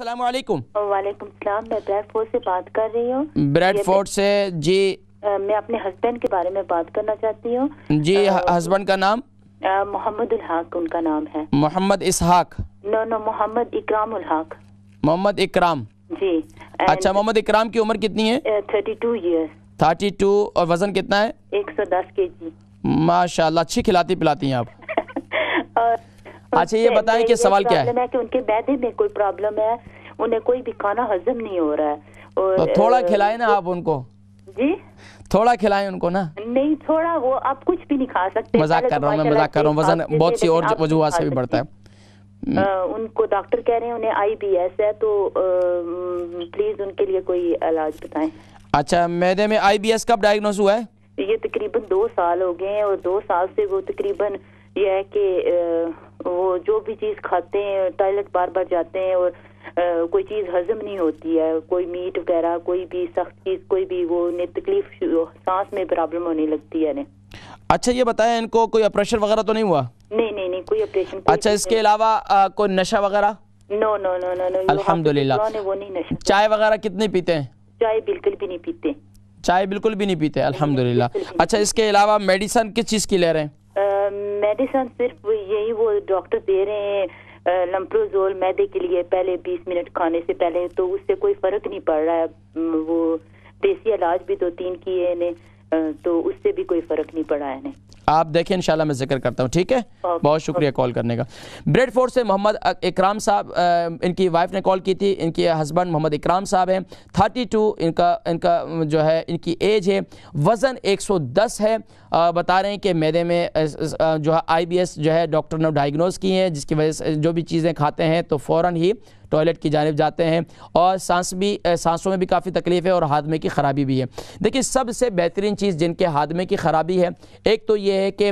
वालेकुम सलाम मैं ब्रैडफोर्ड से बात कर रही हूँ ब्रैडफोर्ड से जी आ, मैं अपने हस्बैंड के बारे में बात करना चाहती हूँ जी हस्बैंड का नाम मोहम्मद उलहाक उनका नाम है मोहम्मद इसहाक नो नो मोहम्मद इकराम उलहाक मोहम्मद इकराम जी अच्छा मोहम्मद इकराम की उम्र कितनी है thirty two years thirty two और वजन कितना है एक सौ दस के जी माशा अच्छी खिलाती पिलाती हैं आप और अच्छा ये बताएं कि सवाल क्या है कि उनके बैदे में कोई प्रॉब्लम है उन्हें कोई भी खाना हजम नहीं हो रहा है और तो थोड़ा खिलाए ना आप उनको जी थोड़ा खिलाएं उनको ना नहीं थोड़ा वो आप कुछ भी नहीं खा सकते मजाक कर तो रहा हूँ मैं मजाक कर रहा हूँ वजन बहुत सी और वजूहत से भी बढ़ता है हम्म। उनको डॉक्टर कह रहे हैं उन्हें आईबीएस है तो प्लीज हम्म, उनके लिए कोई इलाज बताए अच्छा मैदे में आईबीएस कब डायग्नोस हुआ है ये तकरीबन दो साल हो गए हैं और दो साल से वो तकरीबन ये है कि वो जो भी चीज़ खाते हैं टॉयलेट बार बार जाते हैं और आ, कोई चीज़ हजम नहीं होती है कोई मीट वगैरह कोई भी सख्त चीज़ कोई भी वो उन्हें तकलीफ सांस में प्रॉब्लम होने लगती है अच्छा ये बताया इनको कोई ऑपरेशन वगैरह तो नहीं हुआ नहीं नहीं नहीं कोई ऑपरेशन तो अच्छा इसके अलावा कोई नशा वगैरह no no no no no अल्हम्दुलिल्लाह वो नहीं नशा तो चाय वगैरह कितने पीते हैं चाय बिल्कुल भी नहीं पीते चाय बिल्कुल भी नहीं पीते अल्हम्दुलिल्लाह अच्छा इसके अलावा मेडिसन किस चीज़ की ले रहे हैं मेडिसन सिर्फ यही वो डॉक्टर दे रहे हैं लम्प्रोजोल मैदे के लिए पहले 20 मिनट खाने से पहले तो उससे कोई फर्क नहीं पड़ रहा है वो देसी इलाज भी दो तीन किए ने तो उससे भी कोई फर्क नहीं पड़ा है आप देखें इंशाल्लाह मैं जिक्र करता हूँ ठीक है बहुत शुक्रिया कॉल करने का ब्रेड फोर्स से मोहम्मद इकराम साहब इनकी वाइफ ने कॉल की थी इनके हस्बैंड मोहम्मद इकराम साहब हैं 32 इनका इनका जो है इनकी एज है वज़न 110 है बता रहे हैं कि मैदे में जो है आईबीएस जो है डॉक्टर ने डायग्नोज किए हैं जिसकी वजह से जो भी चीज़ें खाते हैं तो फ़ौर ही टॉयलेट की जानब जाते हैं और सांस भी सांसों में भी काफ़ी तकलीफ़ है और हादमे की ख़राबी भी है देखिए सबसे बेहतरीन चीज़ जिनके हादमे की ख़राबी है एक तो ये है कि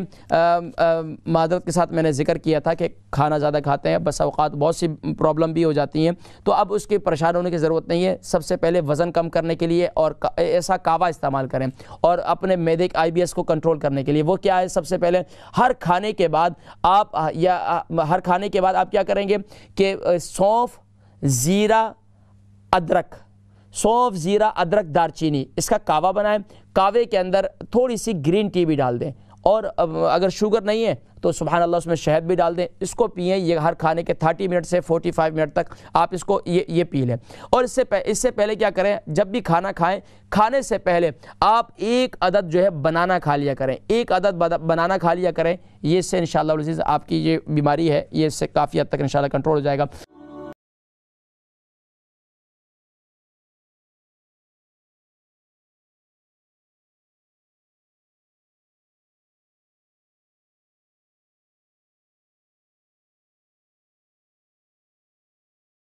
मादरत के साथ मैंने जिक्र किया था कि खाना ज़्यादा खाते हैं बस अवकात बहुत सी प्रॉब्लम भी हो जाती हैं तो अब उसके परेशान होने की ज़रूरत नहीं है सबसे पहले वज़न कम करने के लिए और का, ऐसा कावा इस्तेमाल करें और अपने मैदे आई को कंट्रोल करने के लिए वो क्या है सबसे पहले हर खाने के बाद आप या हर खाने के बाद आप क्या करेंगे कि सौंफ ज़ीरा अदरक सौंफ ज़ीरा अदरक दारचीनी इसका कावा बनाएं कावे के अंदर थोड़ी सी ग्रीन टी भी डाल दें और अगर शुगर नहीं है तो सुबहान अल्लाह उसमें शहद भी डाल दें इसको पिए ये हर खाने के 30 मिनट से 45 मिनट तक आप इसको ये ये पी लें और इससे पह, इससे पहले क्या करें जब भी खाना खाएं खाने से पहले आप एक अदद जो है बनाना खा लिया करें एक अदद बनाना खा लिया करें ये इससे इन आपकी ये बीमारी है ये इससे काफ़ी हद तक इन कंट्रोल हो जाएगा